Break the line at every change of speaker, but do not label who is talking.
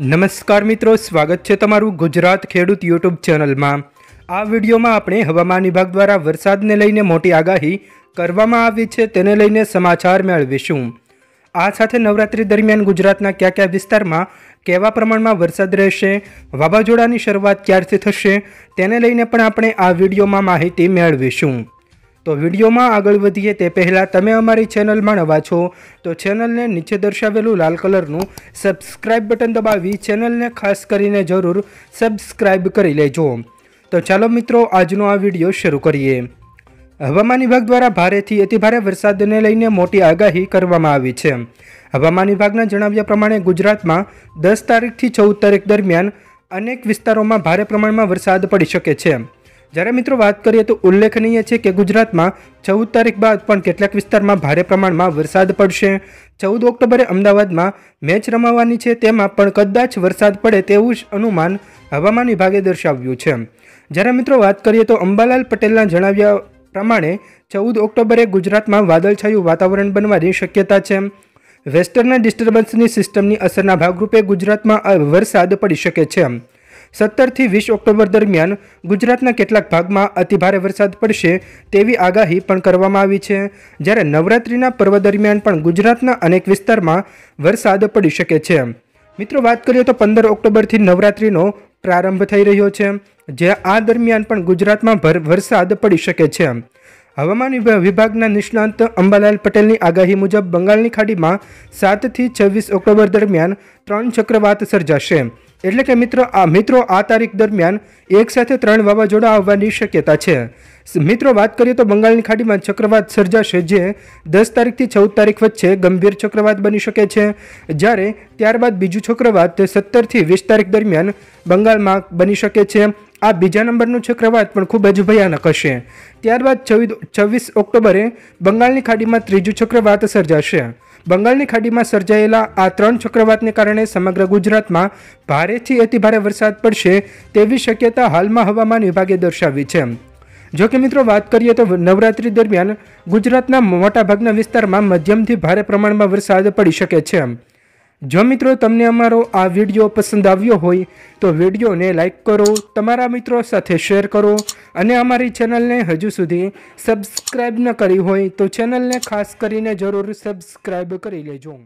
નમસ્કાર મિત્રો સ્વાગત છે તમારું ગુજરાત ખેડૂત યુટ્યુબ ચેનલમાં આ વિડીયોમાં આપણે હવામાન વિભાગ દ્વારા વરસાદને લઈને મોટી આગાહી કરવામાં આવી છે તેને લઈને સમાચાર મેળવીશું આ સાથે નવરાત્રી દરમિયાન ગુજરાતના કયા કયા વિસ્તારમાં કેવા પ્રમાણમાં વરસાદ રહેશે વાવાઝોડાની શરૂઆત ક્યારથી થશે તેને લઈને પણ આપણે આ વિડીયોમાં માહિતી મેળવીશું તો વિડીયોમાં આગળ વધીએ તે પહેલાં તમે અમારી ચેનલમાં નવા છો તો ચેનલને નીચે દર્શાવેલું લાલ કલરનું સબસ્ક્રાઇબ બટન દબાવી ચેનલને ખાસ કરીને જરૂર સબસ્ક્રાઇબ કરી લેજો તો ચાલો મિત્રો આજનો આ વિડીયો શરૂ કરીએ હવામાન વિભાગ દ્વારા ભારેથી અતિભારે વરસાદને લઈને મોટી આગાહી કરવામાં આવી છે હવામાન વિભાગના જણાવ્યા પ્રમાણે ગુજરાતમાં દસ તારીખથી ચૌદ તારીખ દરમિયાન અનેક વિસ્તારોમાં ભારે પ્રમાણમાં વરસાદ પડી શકે છે જ્યારે મિત્રો વાત કરીએ તો ઉલ્લેખનીય છે કે ગુજરાતમાં ચૌદ તારીખ બાદ પણ કેટલાક વિસ્તારમાં ભારે પ્રમાણમાં વરસાદ પડશે ચૌદ ઓક્ટોબરે અમદાવાદમાં મેચ રમાવાની છે તેમાં પણ કદાચ વરસાદ પડે તેવું જ અનુમાન હવામાન વિભાગે દર્શાવ્યું છે જ્યારે મિત્રો વાત કરીએ તો અંબાલાલ પટેલના જણાવ્યા પ્રમાણે ચૌદ ઓક્ટોબરે ગુજરાતમાં વાદળછાયું વાતાવરણ બનવાની શક્યતા છે વેસ્ટર્ન ડિસ્ટર્બન્સની સિસ્ટમની અસરના ભાગરૂપે ગુજરાતમાં વરસાદ પડી શકે છે સત્તરથી વીસ ઓક્ટોબર દરમિયાન ગુજરાતના કેટલાક ભાગમાં અતિભારે વરસાદ પડશે તેવી આગાહી પણ કરવામાં આવી છે જ્યારે નવરાત્રિના પર્વ દરમિયાન પણ ગુજરાતના અનેક વિસ્તારમાં વરસાદ પડી શકે છે મિત્રો વાત કરીએ તો પંદર ઓક્ટોબરથી નવરાત્રિનો પ્રારંભ થઈ રહ્યો છે જે આ દરમિયાન પણ ગુજરાતમાં ભર વરસાદ પડી શકે છે હવામાન વિભાગના નિષ્ણાંત અંબાલાલ પટેલની આગાહી મુજબ બંગાળની ખાડીમાં સાતથી છવ્વીસ ઓક્ટોબર દરમિયાન ત્રણ ચક્રવાત સર્જાશે એટલે કે મિત્રો આ મિત્રો આ તારીખ દરમિયાન એક સાથે ત્રણ વાવાઝોડા આવવાની શક્યતા છે મિત્રો વાત કરીએ તો બંગાળની ખાડીમાં ચક્રવાત સર્જાશે જે દસ તારીખથી ચૌદ તારીખ વચ્ચે ગંભીર ચક્રવાત બની શકે છે જ્યારે ત્યારબાદ બીજું ચક્રવાત સત્તરથી વીસ તારીખ દરમિયાન બંગાળમાં બની શકે છે આ બીજા નંબરનું ચક્રવાત પણ ખૂબ જ ભયાનક હશે ત્યારબાદ છવ્વીસ ઓક્ટોબરે બંગાળની ખાડીમાં ત્રીજું ચક્રવાત સર્જાશે બંગાળની ખાડીમાં સર્જાયેલા આ ત્રણ ચક્રવાતને કારણે સમગ્ર ગુજરાતમાં ભારેથી અતિભારે વરસાદ પડશે તેવી શક્યતા હાલમાં હવામાન વિભાગે દર્શાવી છે જોકે મિત્રો વાત કરીએ તો નવરાત્રી દરમિયાન ગુજરાતના મોટાભાગના વિસ્તારમાં મધ્યમથી ભારે પ્રમાણમાં વરસાદ પડી શકે છે જો મિત્રો તમને અમારો આ વિડીયો પસંદ આવ્યો હોય તો વિડીયોને લાઇક કરો તમારા મિત્રો સાથે શેર કરો અને અમારી ચેનલને હજુ સુધી સબસ્ક્રાઈબ ન કરી હોય તો ચેનલને ખાસ કરીને જરૂર સબસ્ક્રાઈબ કરી લેજો